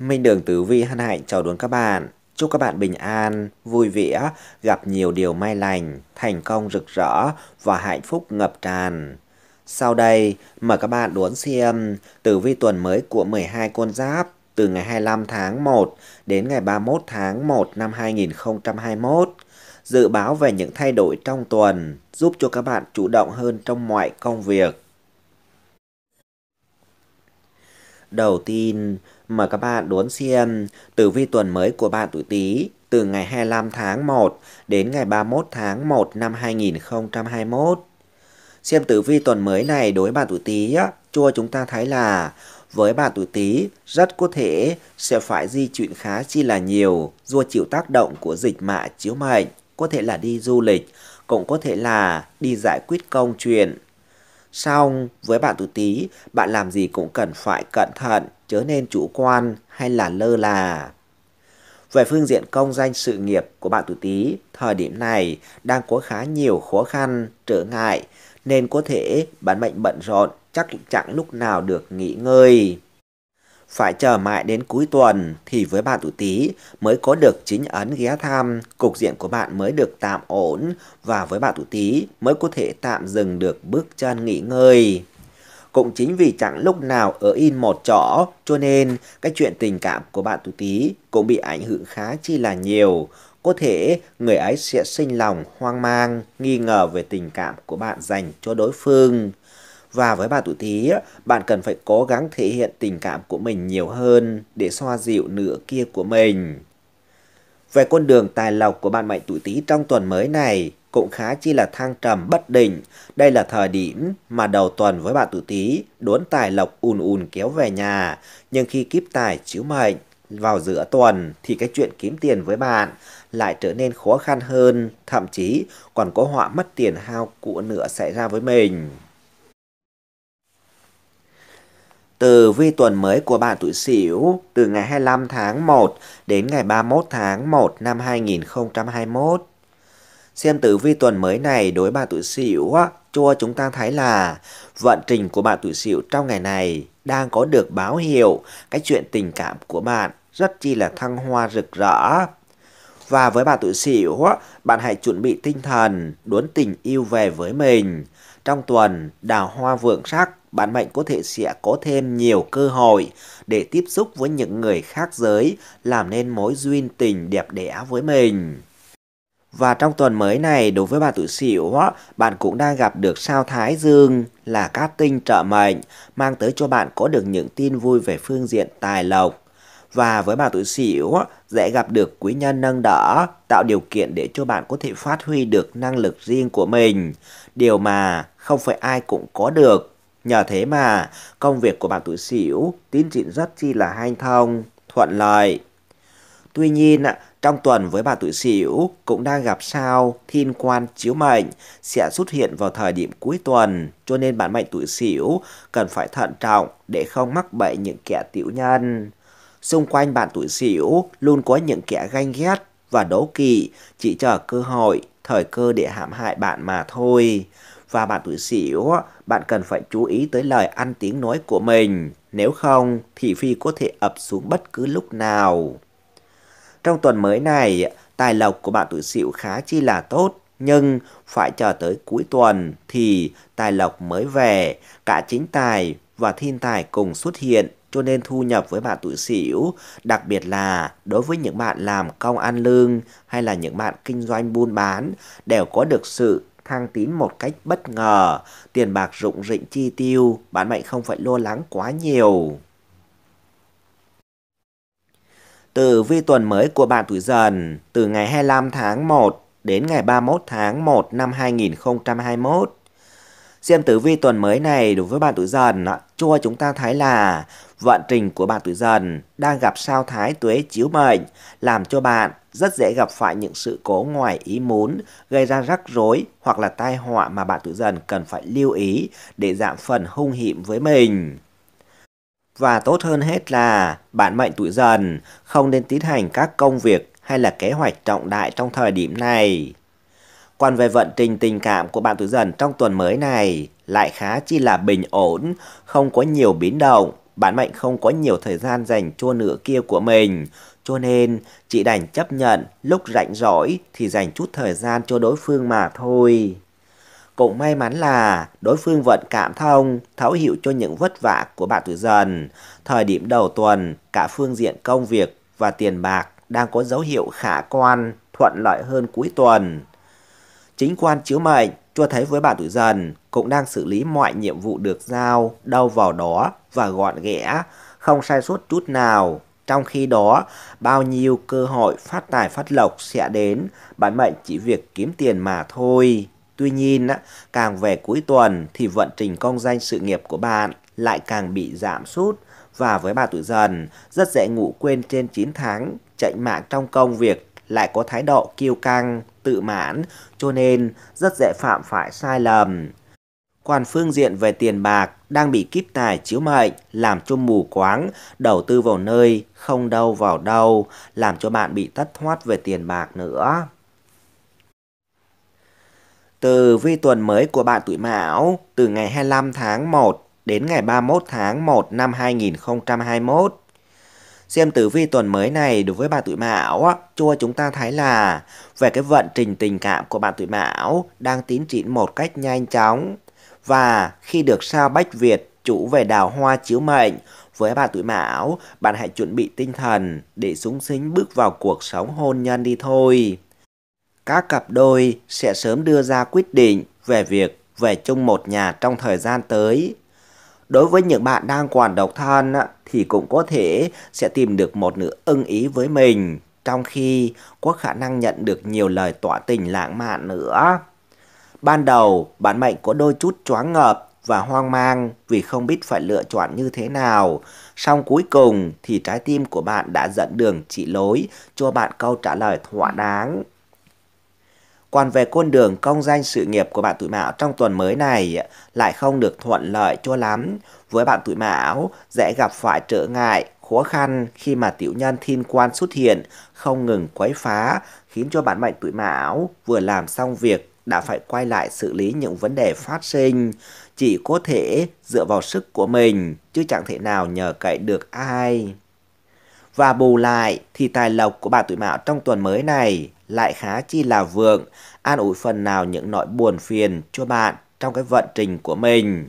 Minh Đường Tử Vi hân hạnh chào đón các bạn. Chúc các bạn bình an, vui vẻ, gặp nhiều điều may lành, thành công rực rỡ và hạnh phúc ngập tràn. Sau đây, mời các bạn đón xem tử vi tuần mới của 12 con giáp từ ngày 25 tháng 1 đến ngày 31 tháng 1 năm 2021. Dự báo về những thay đổi trong tuần giúp cho các bạn chủ động hơn trong mọi công việc. Đầu tiên, Mời các bạn đón xem tử vi tuần mới của bạn tuổi Tý từ ngày 25 tháng 1 đến ngày 31 tháng 1 năm 2021. Xem tử vi tuần mới này đối bạn tuổi Tý á, cho chúng ta thấy là với bạn tuổi Tý rất có thể sẽ phải di chuyển khá chi là nhiều do chịu tác động của dịch mạ chiếu mệnh, có thể là đi du lịch, cũng có thể là đi giải quyết công chuyện Xong, với bạn tuổi Tý, bạn làm gì cũng cần phải cẩn thận, chớ nên chủ quan hay là lơ là. Về phương diện công danh sự nghiệp của bạn tuổi Tý, thời điểm này đang có khá nhiều khó khăn, trở ngại, nên có thể bạn mệnh bận rộn chắc chẳng lúc nào được nghỉ ngơi phải chờ mãi đến cuối tuần thì với bạn tuổi Tý mới có được chính ấn ghé thăm, cục diện của bạn mới được tạm ổn và với bạn tuổi Tý mới có thể tạm dừng được bước chân nghỉ ngơi. Cũng chính vì chẳng lúc nào ở in một chỗ cho nên cái chuyện tình cảm của bạn tuổi Tý cũng bị ảnh hưởng khá chi là nhiều. Có thể người ấy sẽ sinh lòng hoang mang, nghi ngờ về tình cảm của bạn dành cho đối phương. Và với bạn tuổi Tý, bạn cần phải cố gắng thể hiện tình cảm của mình nhiều hơn để xoa dịu nửa kia của mình. Về con đường tài lộc của bạn mệnh tuổi Tý trong tuần mới này cũng khá chi là thăng trầm bất định. Đây là thời điểm mà đầu tuần với bạn tuổi Tý đốn tài lộc ùn ùn kéo về nhà, nhưng khi kiếp tài chiếu mệnh vào giữa tuần thì cái chuyện kiếm tiền với bạn lại trở nên khó khăn hơn, thậm chí còn có họa mất tiền hao của nữa xảy ra với mình. Từ vi tuần mới của bạn tuổi Sửu từ ngày 25 tháng 1 đến ngày 31 tháng 1 năm 2021. Xem tử vi tuần mới này đối bạn tuổi Sửu cho chúng ta thấy là vận trình của bạn tuổi Sửu trong ngày này đang có được báo hiệu cái chuyện tình cảm của bạn rất chi là thăng hoa rực rỡ. Và với bạn tuổi Sửu, bạn hãy chuẩn bị tinh thần đón tình yêu về với mình. Trong tuần, đào hoa vượng sắc bạn mệnh có thể sẽ có thêm nhiều cơ hội để tiếp xúc với những người khác giới, làm nên mối duyên tình đẹp đẽ với mình. Và trong tuần mới này, đối với bạn tuổi Sửu, bạn cũng đang gặp được sao Thái Dương là các tinh trợ mệnh, mang tới cho bạn có được những tin vui về phương diện tài lộc. Và với bạn tuổi Sửu, dễ gặp được quý nhân nâng đỡ, tạo điều kiện để cho bạn có thể phát huy được năng lực riêng của mình, điều mà không phải ai cũng có được. Nhờ thế mà công việc của bà tuổi xỉu tiến triển rất chi là hanh thông, thuận lợi. Tuy nhiên, trong tuần với bà tuổi xỉu cũng đang gặp sao thiên quan chiếu mệnh sẽ xuất hiện vào thời điểm cuối tuần, cho nên bản mệnh tuổi xỉu cần phải thận trọng để không mắc bệnh những kẻ tiểu nhân. Xung quanh bạn tuổi xỉu luôn có những kẻ ganh ghét và đố kỵ, chỉ chờ cơ hội, thời cơ để hãm hại bạn mà thôi và bạn tuổi Sửu, bạn cần phải chú ý tới lời ăn tiếng nói của mình, nếu không thì phi có thể ập xuống bất cứ lúc nào. Trong tuần mới này, tài lộc của bạn tuổi Sửu khá chi là tốt, nhưng phải chờ tới cuối tuần thì tài lộc mới về, cả chính tài và thiên tài cùng xuất hiện cho nên thu nhập với bạn tuổi Sửu, đặc biệt là đối với những bạn làm công ăn lương hay là những bạn kinh doanh buôn bán đều có được sự thang tín một cách bất ngờ, tiền bạc rụng rịnh chi tiêu, bạn mệnh không phải lo lắng quá nhiều. Từ vi tuần mới của bạn tuổi dần, từ ngày 25 tháng 1 đến ngày 31 tháng 1 năm 2021, Xem tử vi tuần mới này đối với bạn tuổi dần cho chúng ta thấy là vận trình của bạn tuổi dần đang gặp sao thái tuế chiếu mệnh làm cho bạn rất dễ gặp phải những sự cố ngoài ý muốn gây ra rắc rối hoặc là tai họa mà bạn tuổi dần cần phải lưu ý để giảm phần hung hiểm với mình. Và tốt hơn hết là bạn mệnh tuổi dần không nên tiến hành các công việc hay là kế hoạch trọng đại trong thời điểm này còn về vận trình tình cảm của bạn tuổi dần trong tuần mới này lại khá chi là bình ổn, không có nhiều biến động. Bạn mệnh không có nhiều thời gian dành cho nửa kia của mình, cho nên chị đành chấp nhận lúc rảnh rỗi thì dành chút thời gian cho đối phương mà thôi. Cũng may mắn là đối phương vận cảm thông, thấu hiểu cho những vất vả của bạn tuổi dần. Thời điểm đầu tuần, cả phương diện công việc và tiền bạc đang có dấu hiệu khả quan, thuận lợi hơn cuối tuần. Chính quan chiếu mệnh cho thấy với bạn tuổi dần cũng đang xử lý mọi nhiệm vụ được giao, đâu vào đó và gọn ghẽ, không sai sót chút nào. Trong khi đó, bao nhiêu cơ hội phát tài phát lộc sẽ đến, bản mệnh chỉ việc kiếm tiền mà thôi. Tuy nhiên, càng về cuối tuần thì vận trình công danh sự nghiệp của bạn lại càng bị giảm sút và với bà tuổi dần rất dễ ngủ quên trên 9 tháng, chạy mạng trong công việc lại có thái độ kiêu căng, tự mãn, cho nên rất dễ phạm phải sai lầm. Còn phương diện về tiền bạc đang bị kíp tài chiếu mệnh, làm cho mù quáng, đầu tư vào nơi, không đâu vào đâu, làm cho bạn bị thất thoát về tiền bạc nữa. Từ vi tuần mới của bạn tuổi Mão, từ ngày 25 tháng 1 đến ngày 31 tháng 1 năm 2021, Xem tử vi tuần mới này đối với bà tuổi Mão, cho chúng ta thấy là về cái vận trình tình cảm của bạn tuổi Mão đang tiến triển một cách nhanh chóng. Và khi được sao Bách Việt chủ về đào hoa chiếu mệnh, với bạn tuổi Mão, bạn hãy chuẩn bị tinh thần để súng xính bước vào cuộc sống hôn nhân đi thôi. Các cặp đôi sẽ sớm đưa ra quyết định về việc về chung một nhà trong thời gian tới Đối với những bạn đang còn độc thân thì cũng có thể sẽ tìm được một nữ ưng ý với mình, trong khi có khả năng nhận được nhiều lời tỏ tình lãng mạn nữa. Ban đầu, bạn mệnh có đôi chút choáng ngợp và hoang mang vì không biết phải lựa chọn như thế nào. Song cuối cùng thì trái tim của bạn đã dẫn đường chỉ lối cho bạn câu trả lời thỏa đáng. Còn về con đường công danh sự nghiệp của bạn tuổi mão trong tuần mới này lại không được thuận lợi cho lắm. Với bạn tuổi mão, dễ gặp phải trở ngại, khó khăn khi mà tiểu nhân thiên quan xuất hiện, không ngừng quấy phá, khiến cho bạn mệnh tuổi mão vừa làm xong việc đã phải quay lại xử lý những vấn đề phát sinh. Chỉ có thể dựa vào sức của mình, chứ chẳng thể nào nhờ cậy được ai. Và bù lại thì tài lộc của bạn tuổi mão trong tuần mới này lại khá chi là vượng, an ủi phần nào những nỗi buồn phiền cho bạn trong cái vận trình của mình.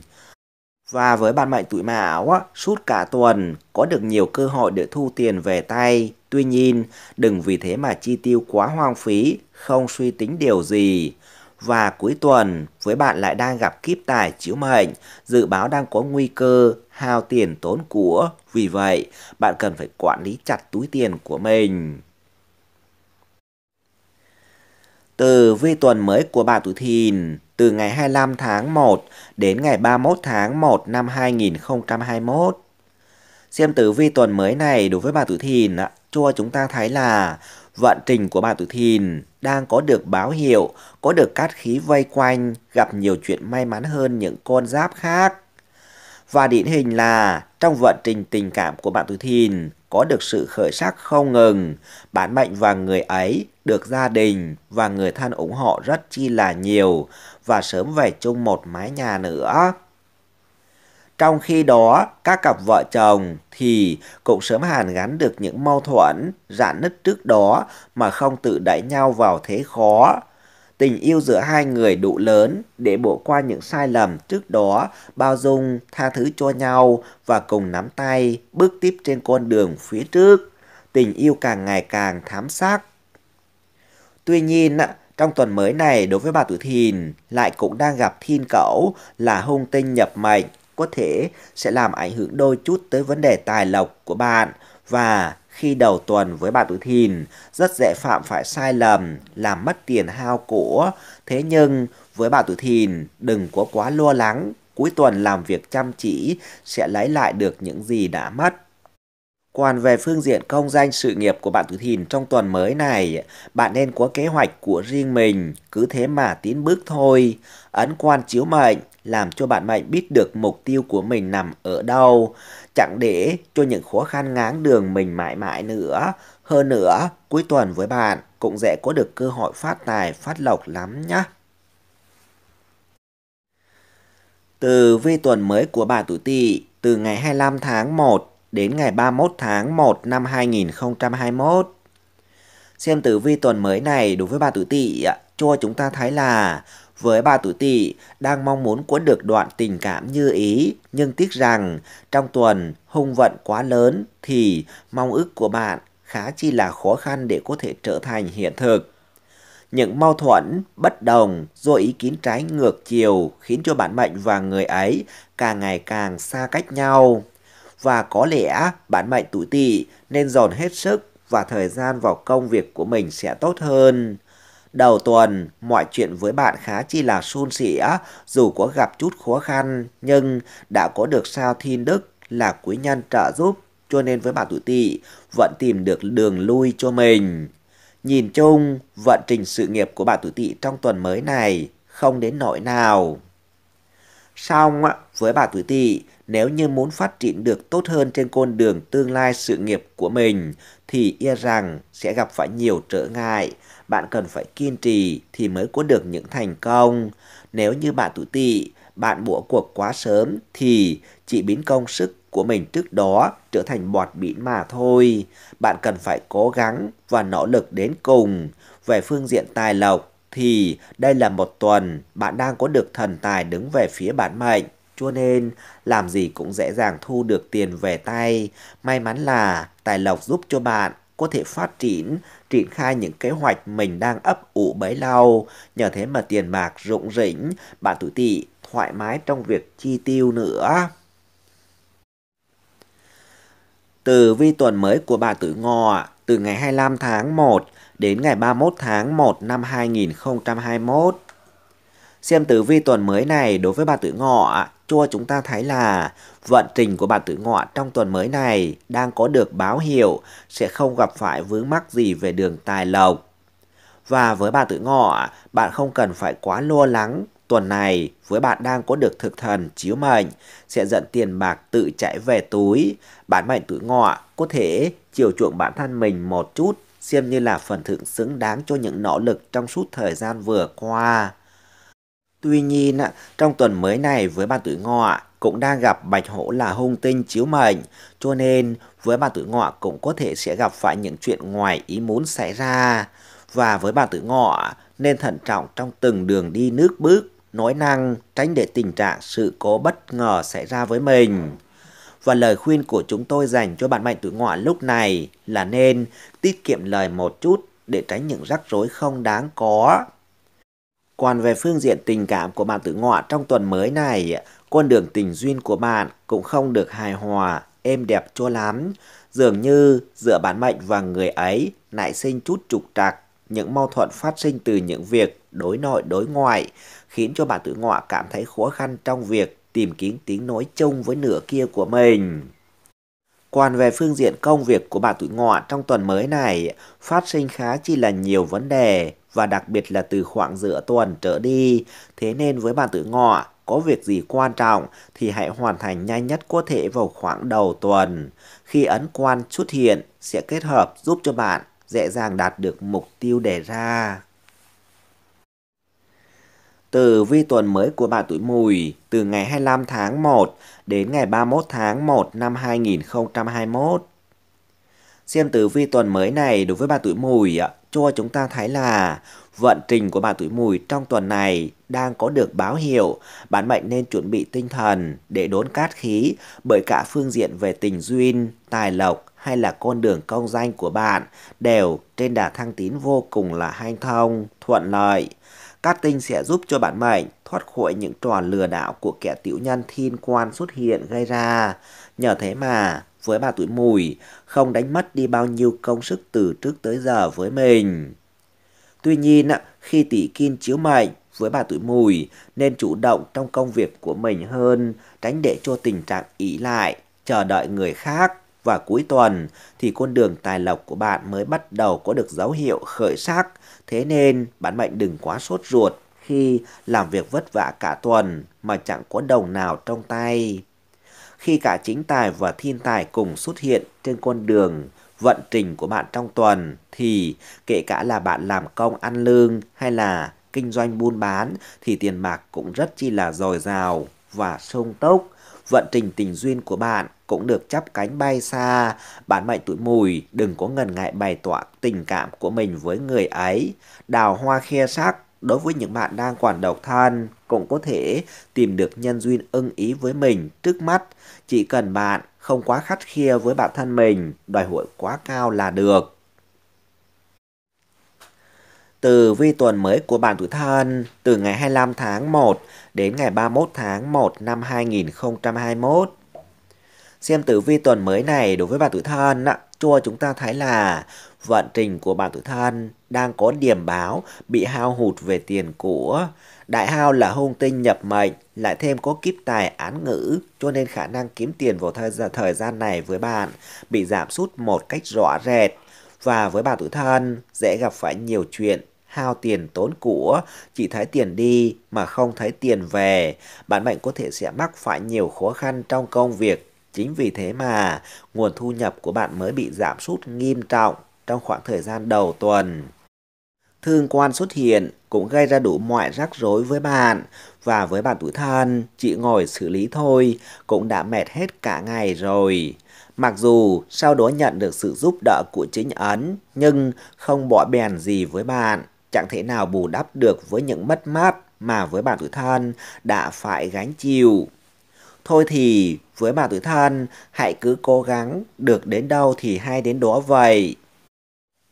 Và với bạn mệnh tuổi mão, suốt cả tuần có được nhiều cơ hội để thu tiền về tay. Tuy nhiên, đừng vì thế mà chi tiêu quá hoang phí, không suy tính điều gì. Và cuối tuần, với bạn lại đang gặp kiếp tài chiếu mệnh, dự báo đang có nguy cơ hao tiền tốn của. Vì vậy, bạn cần phải quản lý chặt túi tiền của mình. từ vi tuần mới của bà tuổi thìn từ ngày 25 tháng 1 đến ngày 31 tháng 1 năm 2021. Xem tử vi tuần mới này đối với bà tuổi thìn cho chúng ta thấy là vận trình của bà tuổi thìn đang có được báo hiệu, có được cát khí vây quanh, gặp nhiều chuyện may mắn hơn những con giáp khác. Và điển hình là trong vận trình tình cảm của bạn tuổi thìn có được sự khởi sắc không ngừng, bản mệnh và người ấy được gia đình và người thân ủng hộ rất chi là nhiều và sớm về chung một mái nhà nữa. Trong khi đó, các cặp vợ chồng thì cũng sớm hàn gắn được những mâu thuẫn, rạn nứt trước đó mà không tự đẩy nhau vào thế khó. Tình yêu giữa hai người đủ lớn để bỏ qua những sai lầm trước đó, bao dung, tha thứ cho nhau và cùng nắm tay bước tiếp trên con đường phía trước. Tình yêu càng ngày càng thám sắc, Tuy nhiên, trong tuần mới này đối với bà tuổi thìn lại cũng đang gặp thiên cẩu là hung tinh nhập mệnh có thể sẽ làm ảnh hưởng đôi chút tới vấn đề tài lộc của bạn và khi đầu tuần với bạn tuổi thìn rất dễ phạm phải sai lầm làm mất tiền hao của thế nhưng với bạn tuổi thìn đừng có quá lo lắng cuối tuần làm việc chăm chỉ sẽ lấy lại được những gì đã mất còn về phương diện công danh sự nghiệp của bạn tuổi thìn trong tuần mới này, bạn nên có kế hoạch của riêng mình, cứ thế mà tiến bước thôi. Ấn quan chiếu mệnh làm cho bạn mệnh biết được mục tiêu của mình nằm ở đâu, chẳng để cho những khó khăn ngáng đường mình mãi mãi nữa. Hơn nữa, cuối tuần với bạn cũng sẽ có được cơ hội phát tài, phát lộc lắm nhé. Từ vi tuần mới của bạn tuổi tỵ từ ngày 25 tháng 1 đến ngày 31 tháng 1 năm 2021. Xem tử vi tuần mới này đối với bà tử tỵ, cho chúng ta thấy là với bà tử tỵ đang mong muốn có được đoạn tình cảm như ý, nhưng tiếc rằng trong tuần hung vận quá lớn thì mong ước của bạn khá chi là khó khăn để có thể trở thành hiện thực. Những mâu thuẫn, bất đồng, do ý kiến trái ngược chiều khiến cho bạn mệnh và người ấy càng ngày càng xa cách nhau và có lẽ bạn mệnh tuổi tỵ nên dồn hết sức và thời gian vào công việc của mình sẽ tốt hơn. Đầu tuần, mọi chuyện với bạn khá chi là suôn sẻ, dù có gặp chút khó khăn, nhưng đã có được sao thiên đức là quý nhân trợ giúp, cho nên với bạn tuổi tỵ vẫn tìm được đường lui cho mình. Nhìn chung, vận trình sự nghiệp của bạn tuổi tỵ trong tuần mới này không đến nỗi nào. Xong, với bạn tuổi tỵ, nếu như muốn phát triển được tốt hơn trên con đường tương lai sự nghiệp của mình thì e rằng sẽ gặp phải nhiều trở ngại. Bạn cần phải kiên trì thì mới có được những thành công. Nếu như bạn tự tị, bạn bỏ cuộc quá sớm thì chỉ biến công sức của mình trước đó trở thành bọt biển mà thôi. Bạn cần phải cố gắng và nỗ lực đến cùng. Về phương diện tài lộc thì đây là một tuần bạn đang có được thần tài đứng về phía bạn mệnh cho nên làm gì cũng dễ dàng thu được tiền về tay. May mắn là tài lộc giúp cho bạn có thể phát triển, triển khai những kế hoạch mình đang ấp ủ bấy lâu. Nhờ thế mà tiền bạc rụng rỉnh, bạn tuổi tỵ thoải mái trong việc chi tiêu nữa. Từ vi tuần mới của bà tuổi ngọ, từ ngày 25 tháng 1 đến ngày 31 tháng 1 năm 2021. Xem tử vi tuần mới này đối với bà tuổi ngọ cho chúng ta thấy là vận trình của bạn tử ngọ trong tuần mới này đang có được báo hiệu sẽ không gặp phải vướng mắc gì về đường tài lộc. Và với bạn tử ngọ, bạn không cần phải quá lo lắng tuần này với bạn đang có được thực thần chiếu mệnh sẽ dẫn tiền bạc tự chạy về túi. bạn mệnh tử ngọ có thể chiều chuộng bản thân mình một chút xem như là phần thưởng xứng đáng cho những nỗ lực trong suốt thời gian vừa qua. Tuy nhiên, trong tuần mới này với ban tuổi ngọ cũng đang gặp bạch hổ là hung tinh chiếu mệnh, cho nên với bạn tuổi ngọ cũng có thể sẽ gặp phải những chuyện ngoài ý muốn xảy ra. Và với bạn tuổi ngọ nên thận trọng trong từng đường đi nước bước, nói năng, tránh để tình trạng sự cố bất ngờ xảy ra với mình. Và lời khuyên của chúng tôi dành cho bạn mệnh tuổi ngọ lúc này là nên tiết kiệm lời một chút để tránh những rắc rối không đáng có. Còn về phương diện tình cảm của bạn tử ngọ trong tuần mới này, con đường tình duyên của bạn cũng không được hài hòa, êm đẹp cho lắm. Dường như giữa bản mệnh và người ấy nảy sinh chút trục trặc, những mâu thuẫn phát sinh từ những việc đối nội đối ngoại, khiến cho bạn tử ngọ cảm thấy khó khăn trong việc tìm kiếm tiếng nói chung với nửa kia của mình. Còn về phương diện công việc của bạn tuổi ngọ trong tuần mới này, phát sinh khá chi là nhiều vấn đề, và đặc biệt là từ khoảng giữa tuần trở đi. Thế nên với bạn tuổi ngọ, có việc gì quan trọng thì hãy hoàn thành nhanh nhất có thể vào khoảng đầu tuần. Khi ấn quan xuất hiện sẽ kết hợp giúp cho bạn dễ dàng đạt được mục tiêu đề ra. Từ vi tuần mới của bạn tuổi mùi, từ ngày 25 tháng 1 đến ngày 31 tháng 1 năm 2021. Xem tử vi tuần mới này đối với bạn tuổi mùi cho chúng ta thấy là vận trình của bạn tuổi mùi trong tuần này đang có được báo hiệu bạn mệnh nên chuẩn bị tinh thần để đốn cát khí bởi cả phương diện về tình duyên, tài lộc hay là con đường công danh của bạn đều trên đà thăng tín vô cùng là hanh thông, thuận lợi. Cát tinh sẽ giúp cho bạn mệnh thoát khỏi những trò lừa đảo của kẻ tiểu nhân thiên quan xuất hiện gây ra. Nhờ thế mà, với bà tuổi mùi, không đánh mất đi bao nhiêu công sức từ trước tới giờ với mình. Tuy nhiên, khi tỷ kim chiếu mệnh với bà tuổi mùi nên chủ động trong công việc của mình hơn, tránh để cho tình trạng ý lại, chờ đợi người khác và cuối tuần thì con đường tài lộc của bạn mới bắt đầu có được dấu hiệu khởi sắc. Thế nên bạn mệnh đừng quá sốt ruột khi làm việc vất vả cả tuần mà chẳng có đồng nào trong tay. Khi cả chính tài và thiên tài cùng xuất hiện trên con đường vận trình của bạn trong tuần thì kể cả là bạn làm công ăn lương hay là kinh doanh buôn bán thì tiền bạc cũng rất chi là dồi dào và sung túc vận trình tình duyên của bạn cũng được chắp cánh bay xa. Bạn mệnh tuổi mùi đừng có ngần ngại bày tỏ tình cảm của mình với người ấy. Đào hoa khe sắc đối với những bạn đang quản độc thân cũng có thể tìm được nhân duyên ưng ý với mình trước mắt. Chỉ cần bạn không quá khắt khe với bản thân mình, đòi hỏi quá cao là được từ vi tuần mới của bạn tuổi thân từ ngày 25 tháng 1 đến ngày 31 tháng 1 năm 2021. Xem tử vi tuần mới này đối với bạn tuổi thân ạ, cho chúng ta thấy là vận trình của bạn tuổi thân đang có điểm báo bị hao hụt về tiền của. Đại hao là hung tinh nhập mệnh, lại thêm có kíp tài án ngữ, cho nên khả năng kiếm tiền vào thời, thời gian này với bạn bị giảm sút một cách rõ rệt. Và với bạn tuổi thân, dễ gặp phải nhiều chuyện hao tiền tốn của, chỉ thấy tiền đi mà không thấy tiền về, bạn bệnh có thể sẽ mắc phải nhiều khó khăn trong công việc. Chính vì thế mà nguồn thu nhập của bạn mới bị giảm sút nghiêm trọng trong khoảng thời gian đầu tuần. Thương quan xuất hiện cũng gây ra đủ mọi rắc rối với bạn và với bạn tuổi thân, chị ngồi xử lý thôi cũng đã mệt hết cả ngày rồi. Mặc dù sau đó nhận được sự giúp đỡ của chính ấn nhưng không bỏ bèn gì với bạn chẳng thể nào bù đắp được với những mất mát mà với bạn tuổi thân đã phải gánh chịu. Thôi thì, với bạn tuổi thân, hãy cứ cố gắng, được đến đâu thì hay đến đó vậy.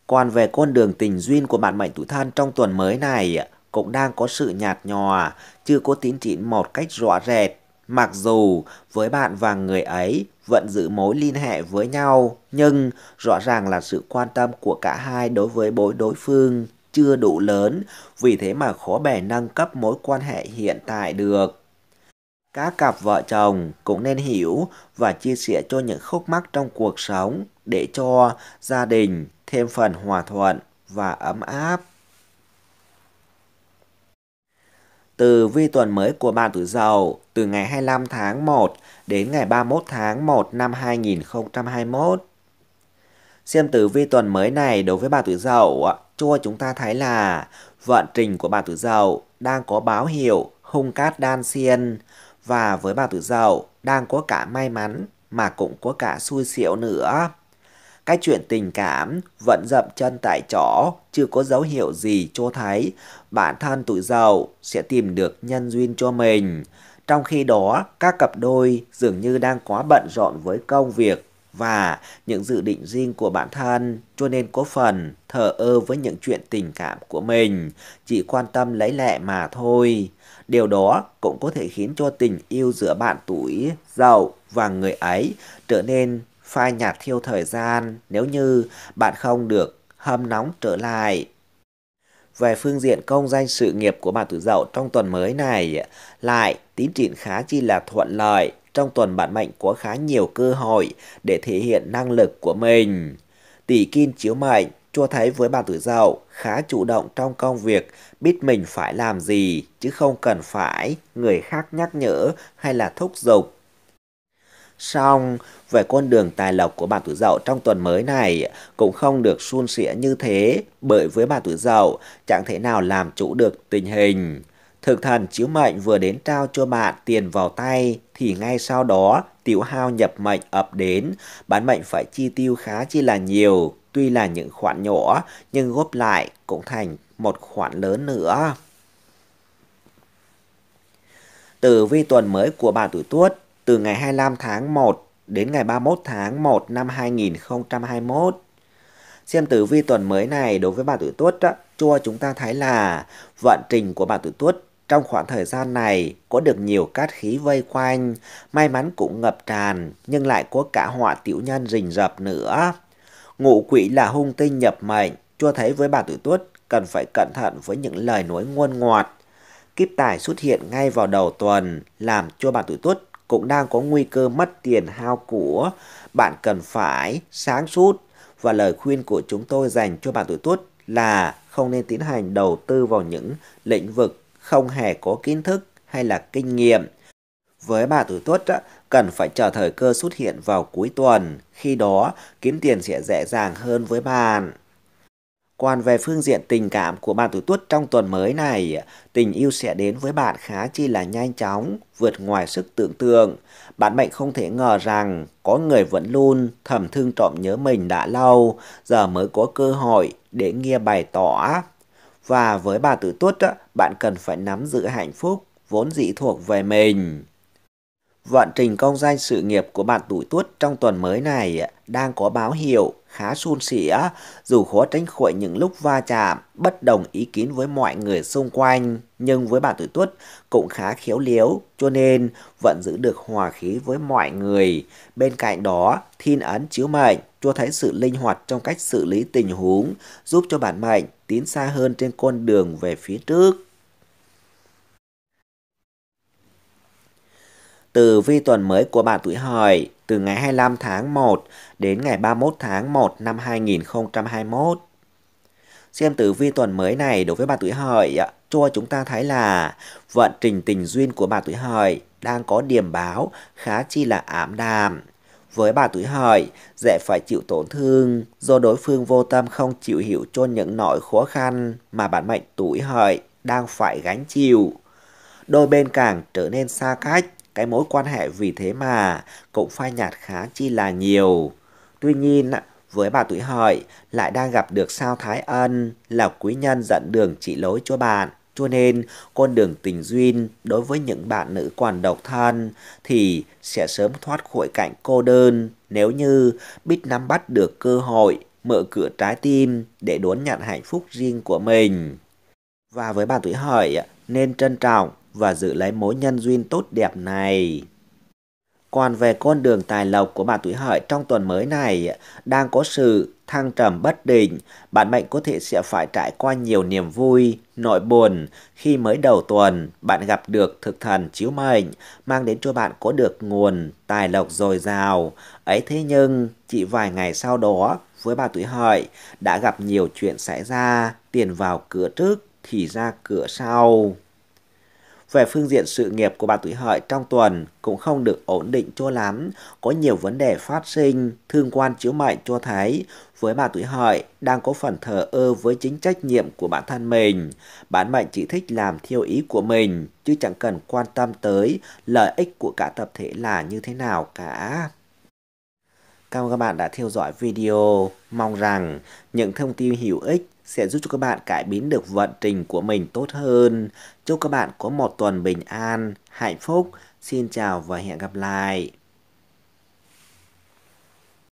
Còn về con đường tình duyên của bạn mệnh tuổi thân trong tuần mới này cũng đang có sự nhạt nhòa, chưa có tín triển một cách rõ rệt. Mặc dù với bạn và người ấy vẫn giữ mối liên hệ với nhau, nhưng rõ ràng là sự quan tâm của cả hai đối với bối đối phương chưa đủ lớn, vì thế mà khó bè nâng cấp mối quan hệ hiện tại được. Các cặp vợ chồng cũng nên hiểu và chia sẻ cho những khúc mắc trong cuộc sống để cho gia đình thêm phần hòa thuận và ấm áp. Từ vi tuần mới của bạn tuổi Dậu từ ngày 25 tháng 1 đến ngày 31 tháng 1 năm 2021 Xem tử vi tuần mới này đối với bà tuổi dậu, cho chúng ta thấy là vận trình của bà tuổi dậu đang có báo hiệu hung cát đan xiên và với bà tuổi dậu đang có cả may mắn mà cũng có cả xui xẻo nữa. Cái chuyện tình cảm vẫn dậm chân tại chỗ, chưa có dấu hiệu gì cho thấy bản thân tuổi Dậu sẽ tìm được nhân duyên cho mình. Trong khi đó, các cặp đôi dường như đang quá bận rộn với công việc và những dự định riêng của bản thân, cho nên có phần thờ ơ với những chuyện tình cảm của mình, chỉ quan tâm lấy lệ mà thôi. Điều đó cũng có thể khiến cho tình yêu giữa bạn tuổi giàu và người ấy trở nên phai nhạt theo thời gian nếu như bạn không được hâm nóng trở lại. Về phương diện công danh sự nghiệp của bạn tuổi dậu trong tuần mới này, lại tiến triển khá chi là thuận lợi trong tuần bạn mệnh có khá nhiều cơ hội để thể hiện năng lực của mình. Tỷ Kim chiếu mệnh cho thấy với bạn tuổi dậu khá chủ động trong công việc, biết mình phải làm gì chứ không cần phải người khác nhắc nhở hay là thúc giục. Xong, về con đường tài lộc của bạn tuổi dậu trong tuần mới này cũng không được suôn sẻ như thế bởi với bạn tuổi dậu chẳng thể nào làm chủ được tình hình. Thực thần chiếu mệnh vừa đến trao cho bạn tiền vào tay thì ngay sau đó tiểu hao nhập mệnh ập đến, bán mệnh phải chi tiêu khá chi là nhiều, tuy là những khoản nhỏ nhưng góp lại cũng thành một khoản lớn nữa. Tử vi tuần mới của bạn tuổi Tuất từ ngày 25 tháng 1 đến ngày 31 tháng 1 năm 2021. Xem tử vi tuần mới này đối với bạn tuổi Tuất cho chúng ta thấy là vận trình của bạn tuổi Tuất trong khoảng thời gian này, có được nhiều cát khí vây quanh, may mắn cũng ngập tràn, nhưng lại có cả họa tiểu nhân rình rập nữa. Ngụ quỷ là hung tinh nhập mệnh, cho thấy với bà tuổi tuất cần phải cẩn thận với những lời nói ngôn ngọt. Kiếp tài xuất hiện ngay vào đầu tuần, làm cho bà tuổi tuất cũng đang có nguy cơ mất tiền hao của. Bạn cần phải sáng suốt và lời khuyên của chúng tôi dành cho bạn tuổi tuất là không nên tiến hành đầu tư vào những lĩnh vực không hề có kiến thức hay là kinh nghiệm. Với bà tuổi tuất cần phải chờ thời cơ xuất hiện vào cuối tuần, khi đó kiếm tiền sẽ dễ dàng hơn với bạn. Quan về phương diện tình cảm của bạn tuổi tuất trong tuần mới này, tình yêu sẽ đến với bạn khá chi là nhanh chóng, vượt ngoài sức tưởng tượng. Bạn mệnh không thể ngờ rằng có người vẫn luôn thầm thương trộm nhớ mình đã lâu, giờ mới có cơ hội để nghe bày tỏ. Và với bà tử tuất, bạn cần phải nắm giữ hạnh phúc vốn dĩ thuộc về mình. Vận trình công danh sự nghiệp của bạn tuổi tuất trong tuần mới này đang có báo hiệu khá suôn sẻ, dù khó tránh khỏi những lúc va chạm, bất đồng ý kiến với mọi người xung quanh, nhưng với bạn tuổi tuất cũng khá khéo léo, cho nên vẫn giữ được hòa khí với mọi người. Bên cạnh đó, thiên ấn chiếu mệnh cho thấy sự linh hoạt trong cách xử lý tình huống, giúp cho bạn Mạnh tiến xa hơn trên con đường về phía trước. Từ vi tuần mới của bạn tuổi hợi từ ngày 25 tháng 1 đến ngày 31 tháng 1 năm 2021. Xem tử vi tuần mới này đối với bạn tuổi hợi cho chúng ta thấy là vận trình tình duyên của bạn tuổi hợi đang có điểm báo khá chi là ảm đạm. Với bà tuổi hợi, dễ phải chịu tổn thương do đối phương vô tâm không chịu hiểu cho những nỗi khó khăn mà bản mệnh tuổi hợi đang phải gánh chịu. Đôi bên càng trở nên xa cách, cái mối quan hệ vì thế mà cũng phai nhạt khá chi là nhiều. Tuy nhiên, với bà tuổi hợi lại đang gặp được sao thái ân là quý nhân dẫn đường chỉ lối cho bạn cho nên, con đường tình duyên đối với những bạn nữ quản độc thân thì sẽ sớm thoát khỏi cảnh cô đơn nếu như biết nắm bắt được cơ hội mở cửa trái tim để đón nhận hạnh phúc riêng của mình. Và với bạn tuổi hợi nên trân trọng và giữ lấy mối nhân duyên tốt đẹp này. Còn về con đường tài lộc của bạn tuổi hợi trong tuần mới này đang có sự thăng trầm bất định, bạn mệnh có thể sẽ phải trải qua nhiều niềm vui, nỗi buồn khi mới đầu tuần bạn gặp được thực thần chiếu mệnh, mang đến cho bạn có được nguồn tài lộc dồi dào. Ấy thế nhưng, chỉ vài ngày sau đó, với bà tuổi hợi đã gặp nhiều chuyện xảy ra, tiền vào cửa trước thì ra cửa sau. Về phương diện sự nghiệp của bạn tuổi hợi trong tuần cũng không được ổn định cho lắm, có nhiều vấn đề phát sinh, thương quan chiếu mệnh cho thấy với bạn tuổi hợi đang có phần thờ ơ với chính trách nhiệm của bản thân mình. Bản mệnh chỉ thích làm theo ý của mình, chứ chẳng cần quan tâm tới lợi ích của cả tập thể là như thế nào cả. Cảm ơn các bạn đã theo dõi video. Mong rằng những thông tin hữu ích sẽ giúp cho các bạn cải biến được vận trình của mình tốt hơn. Chúc các bạn có một tuần bình an, hạnh phúc. Xin chào và hẹn gặp lại.